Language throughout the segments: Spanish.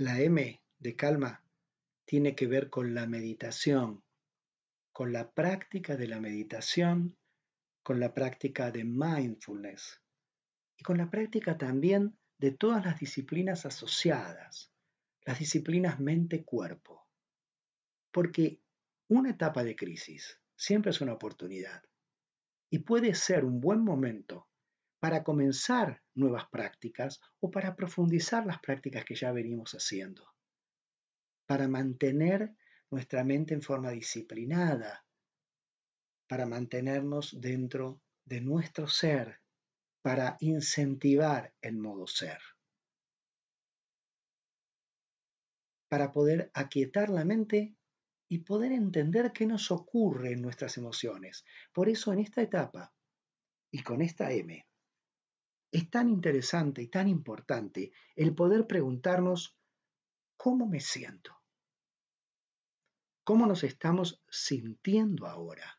La M de calma tiene que ver con la meditación, con la práctica de la meditación, con la práctica de mindfulness y con la práctica también de todas las disciplinas asociadas, las disciplinas mente-cuerpo. Porque una etapa de crisis siempre es una oportunidad y puede ser un buen momento para comenzar nuevas prácticas o para profundizar las prácticas que ya venimos haciendo, para mantener nuestra mente en forma disciplinada, para mantenernos dentro de nuestro ser, para incentivar el modo ser, para poder aquietar la mente y poder entender qué nos ocurre en nuestras emociones. Por eso en esta etapa y con esta M, es tan interesante y tan importante el poder preguntarnos cómo me siento, cómo nos estamos sintiendo ahora,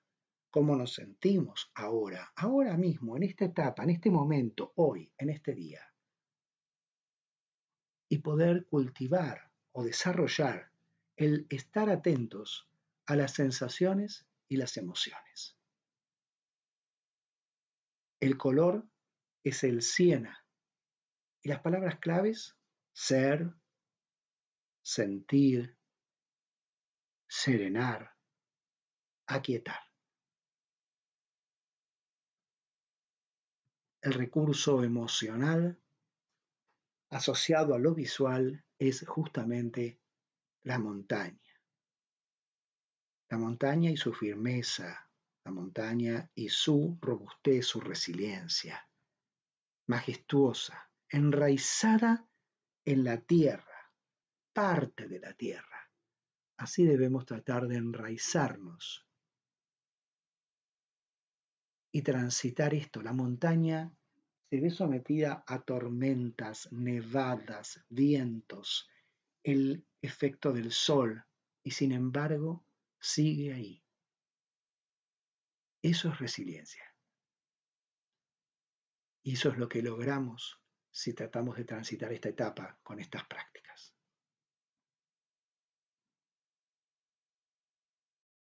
cómo nos sentimos ahora, ahora mismo, en esta etapa, en este momento, hoy, en este día. Y poder cultivar o desarrollar el estar atentos a las sensaciones y las emociones. El color es el Siena. Y las palabras claves, ser, sentir, serenar, aquietar. El recurso emocional asociado a lo visual es justamente la montaña. La montaña y su firmeza, la montaña y su robustez, su resiliencia majestuosa, enraizada en la tierra, parte de la tierra. Así debemos tratar de enraizarnos y transitar esto. La montaña se ve sometida a tormentas, nevadas, vientos, el efecto del sol, y sin embargo sigue ahí. Eso es resiliencia. Y eso es lo que logramos si tratamos de transitar esta etapa con estas prácticas.